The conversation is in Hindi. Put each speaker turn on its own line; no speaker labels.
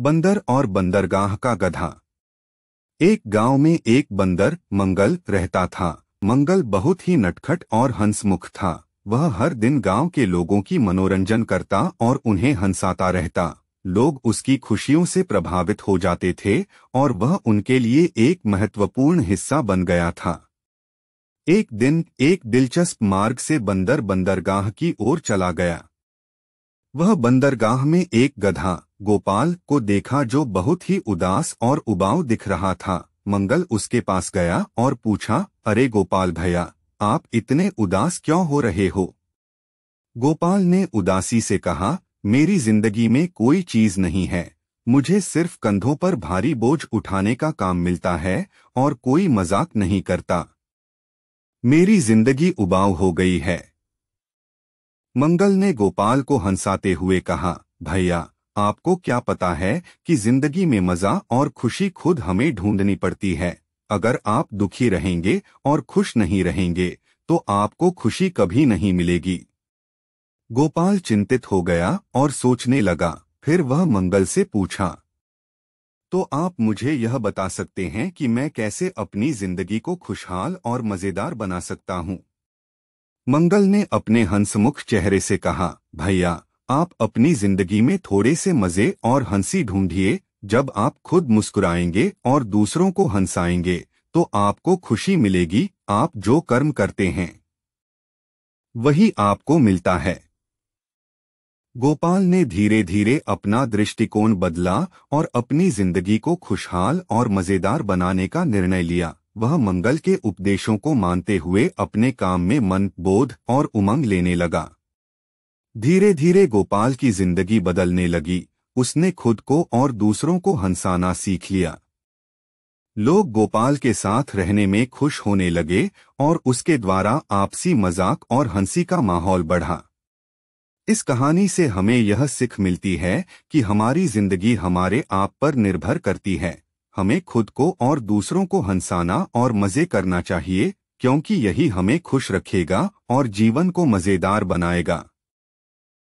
बंदर और बंदरगाह का गधा एक गांव में एक बंदर मंगल रहता था मंगल बहुत ही नटखट और हंसमुख था वह हर दिन गांव के लोगों की मनोरंजन करता और उन्हें हंसाता रहता लोग उसकी खुशियों से प्रभावित हो जाते थे और वह उनके लिए एक महत्वपूर्ण हिस्सा बन गया था एक दिन एक दिलचस्प मार्ग से बंदर बंदरगाह की ओर चला गया वह बंदरगाह में एक गधा गोपाल को देखा जो बहुत ही उदास और उबाऊ दिख रहा था मंगल उसके पास गया और पूछा अरे गोपाल भैया आप इतने उदास क्यों हो रहे हो गोपाल ने उदासी से कहा मेरी जिंदगी में कोई चीज नहीं है मुझे सिर्फ कंधों पर भारी बोझ उठाने का काम मिलता है और कोई मजाक नहीं करता मेरी जिंदगी उबाऊ हो गई है मंगल ने गोपाल को हंसाते हुए कहा भैया आपको क्या पता है कि जिंदगी में मज़ा और खुशी खुद हमें ढूंढनी पड़ती है अगर आप दुखी रहेंगे और खुश नहीं रहेंगे तो आपको खुशी कभी नहीं मिलेगी गोपाल चिंतित हो गया और सोचने लगा फिर वह मंगल से पूछा तो आप मुझे यह बता सकते हैं कि मैं कैसे अपनी जिंदगी को खुशहाल और मज़ेदार बना सकता हूं मंगल ने अपने हंसमुख चेहरे से कहा भैया आप अपनी जिंदगी में थोड़े से मजे और हंसी ढूंढिए जब आप खुद मुस्कुराएंगे और दूसरों को हंसाएंगे तो आपको खुशी मिलेगी आप जो कर्म करते हैं वही आपको मिलता है गोपाल ने धीरे धीरे अपना दृष्टिकोण बदला और अपनी जिंदगी को खुशहाल और मजेदार बनाने का निर्णय लिया वह मंगल के उपदेशों को मानते हुए अपने काम में मन बोध और उमंग लेने लगा धीरे धीरे गोपाल की जिंदगी बदलने लगी उसने खुद को और दूसरों को हंसाना सीख लिया लोग गोपाल के साथ रहने में खुश होने लगे और उसके द्वारा आपसी मजाक और हंसी का माहौल बढ़ा इस कहानी से हमें यह सीख मिलती है कि हमारी जिंदगी हमारे आप पर निर्भर करती है हमें खुद को और दूसरों को हंसाना और मजे करना चाहिए क्योंकि यही हमें खुश रखेगा और जीवन को मज़ेदार बनाएगा